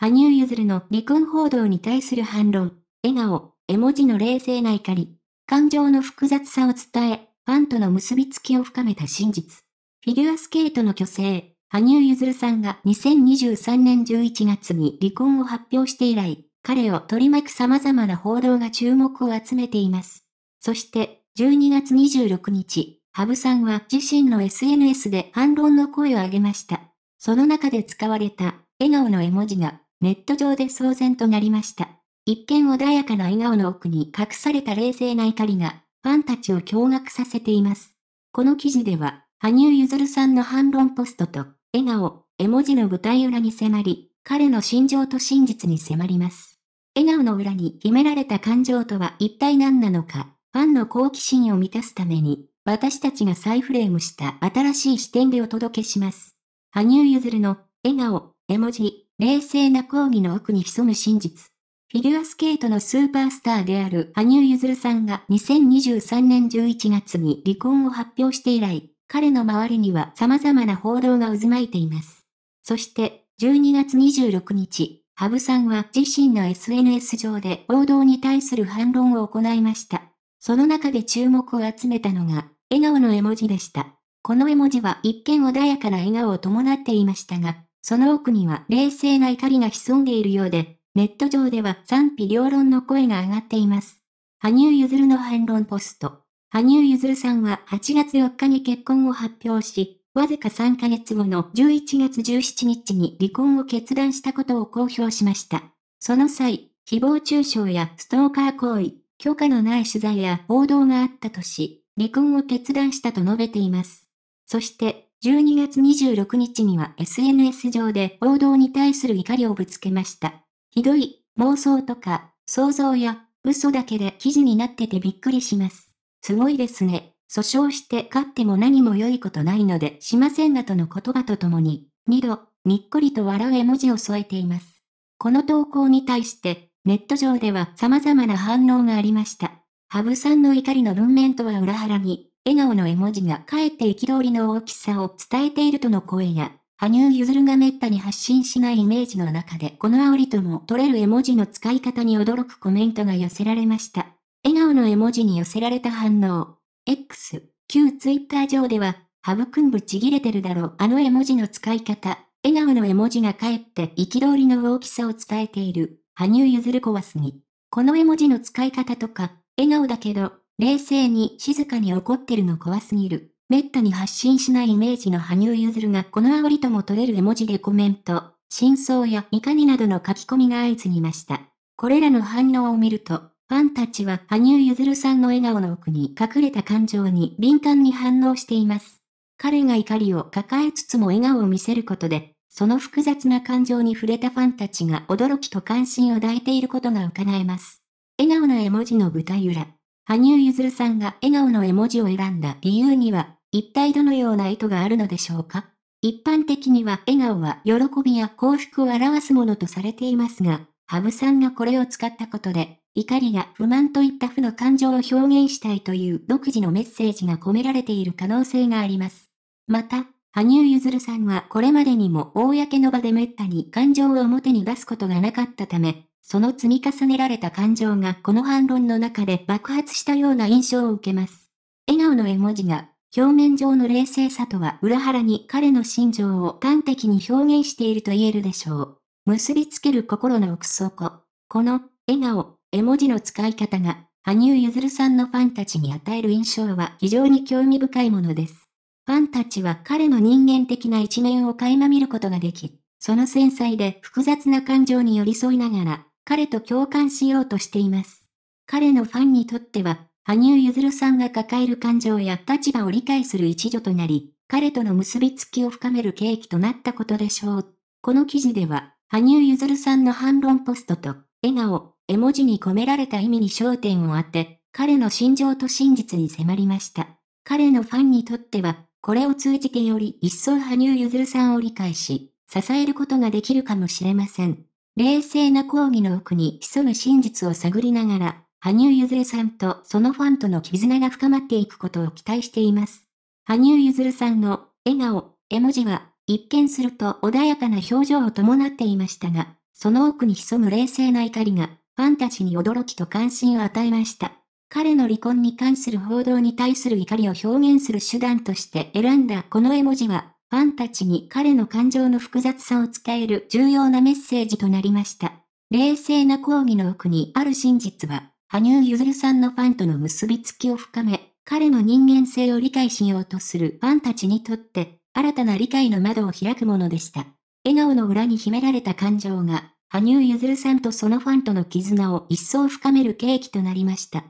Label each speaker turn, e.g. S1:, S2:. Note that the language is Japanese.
S1: 羽生結弦の離婚報道に対する反論、笑顔、絵文字の冷静な怒り、感情の複雑さを伝え、ファンとの結びつきを深めた真実。フィギュアスケートの巨星、羽生結弦さんが2023年11月に離婚を発表して以来、彼を取り巻く様々な報道が注目を集めています。そして、12月26日、羽生さんは自身の SNS で反論の声を上げました。その中で使われた、笑顔の絵文字がネット上で騒然となりました。一見穏やかな笑顔の奥に隠された冷静な怒りが、ファンたちを驚愕させています。この記事では、羽生結弦さんの反論ポストと、笑顔、絵文字の舞台裏に迫り、彼の心情と真実に迫ります。笑顔の裏に秘められた感情とは一体何なのか、ファンの好奇心を満たすために、私たちが再フレームした新しい視点でお届けします。羽生結弦の、笑顔、絵文字、冷静な抗議の奥に潜む真実。フィギュアスケートのスーパースターである羽生結弦さんが2023年11月に離婚を発表して以来、彼の周りには様々な報道が渦巻いています。そして、12月26日、羽生さんは自身の SNS 上で報道に対する反論を行いました。その中で注目を集めたのが、笑顔の絵文字でした。この絵文字は一見穏やかな笑顔を伴っていましたが、その奥には冷静な怒りが潜んでいるようで、ネット上では賛否両論の声が上がっています。羽生結弦の反論ポスト。羽生結弦さんは8月4日に結婚を発表し、わずか3ヶ月後の11月17日に離婚を決断したことを公表しました。その際、誹謗中傷やストーカー行為、許可のない取材や報道があったとし、離婚を決断したと述べています。そして、12月26日には SNS 上で報道に対する怒りをぶつけました。ひどい、妄想とか、想像や、嘘だけで記事になっててびっくりします。すごいですね。訴訟して勝っても何も良いことないのでしませんがとの言葉とともに、二度、にっこりと笑う絵文字を添えています。この投稿に対して、ネット上では様々な反応がありました。ハブさんの怒りの文面とは裏腹に、笑顔の絵文字がかえって憤りの大きさを伝えているとの声や、羽生結弦が滅多に発信しないイメージの中でこの煽りとも取れる絵文字の使い方に驚くコメントが寄せられました。笑顔の絵文字に寄せられた反応。X、旧 Twitter 上では、ハブくんぶちぎれてるだろうあの絵文字の使い方。笑顔の絵文字がかえって憤りの大きさを伝えている。羽生結弦怖すぎ。この絵文字の使い方とか、笑顔だけど、冷静に静かに怒ってるの怖すぎる。めったに発信しないイメージの羽生結弦がこの煽りとも取れる絵文字でコメント、真相やいかになどの書き込みが相次ぎました。これらの反応を見ると、ファンたちは羽生結弦さんの笑顔の奥に隠れた感情に敏感に反応しています。彼が怒りを抱えつつも笑顔を見せることで、その複雑な感情に触れたファンたちが驚きと関心を抱いていることが伺えます。笑顔の絵文字の舞台裏。羽生結弦さんが笑顔の絵文字を選んだ理由には、一体どのような意図があるのでしょうか一般的には笑顔は喜びや幸福を表すものとされていますが、羽生さんがこれを使ったことで、怒りや不満といった負の感情を表現したいという独自のメッセージが込められている可能性があります。また、羽生結弦さんはこれまでにも公の場で滅多に感情を表に出すことがなかったため、その積み重ねられた感情がこの反論の中で爆発したような印象を受けます。笑顔の絵文字が、表面上の冷静さとは裏腹に彼の心情を端的に表現していると言えるでしょう。結びつける心の奥底。この、笑顔、絵文字の使い方が、羽生結弦さんのファンたちに与える印象は非常に興味深いものです。ファンたちは彼の人間的な一面を垣間見ることができ、その繊細で複雑な感情に寄り添いながら、彼と共感しようとしています。彼のファンにとっては、羽生結弦さんが抱える感情や立場を理解する一助となり、彼との結びつきを深める契機となったことでしょう。この記事では、羽生結弦さんの反論ポストと、笑顔、絵文字に込められた意味に焦点を当て、彼の心情と真実に迫りました。彼のファンにとっては、これを通じてより一層羽生結弦さんを理解し、支えることができるかもしれません。冷静な抗議の奥に潜む真実を探りながら、羽生結弦さんとそのファンとの絆が深まっていくことを期待しています。羽生結弦さんの笑顔、絵文字は、一見すると穏やかな表情を伴っていましたが、その奥に潜む冷静な怒りが、ファンたちに驚きと関心を与えました。彼の離婚に関する報道に対する怒りを表現する手段として選んだこの絵文字は、ファンたちに彼の感情の複雑さを伝える重要なメッセージとなりました。冷静な講義の奥にある真実は、羽生結弦さんのファンとの結びつきを深め、彼の人間性を理解しようとするファンたちにとって、新たな理解の窓を開くものでした。笑顔の裏に秘められた感情が、羽生結弦さんとそのファンとの絆を一層深める契機となりました。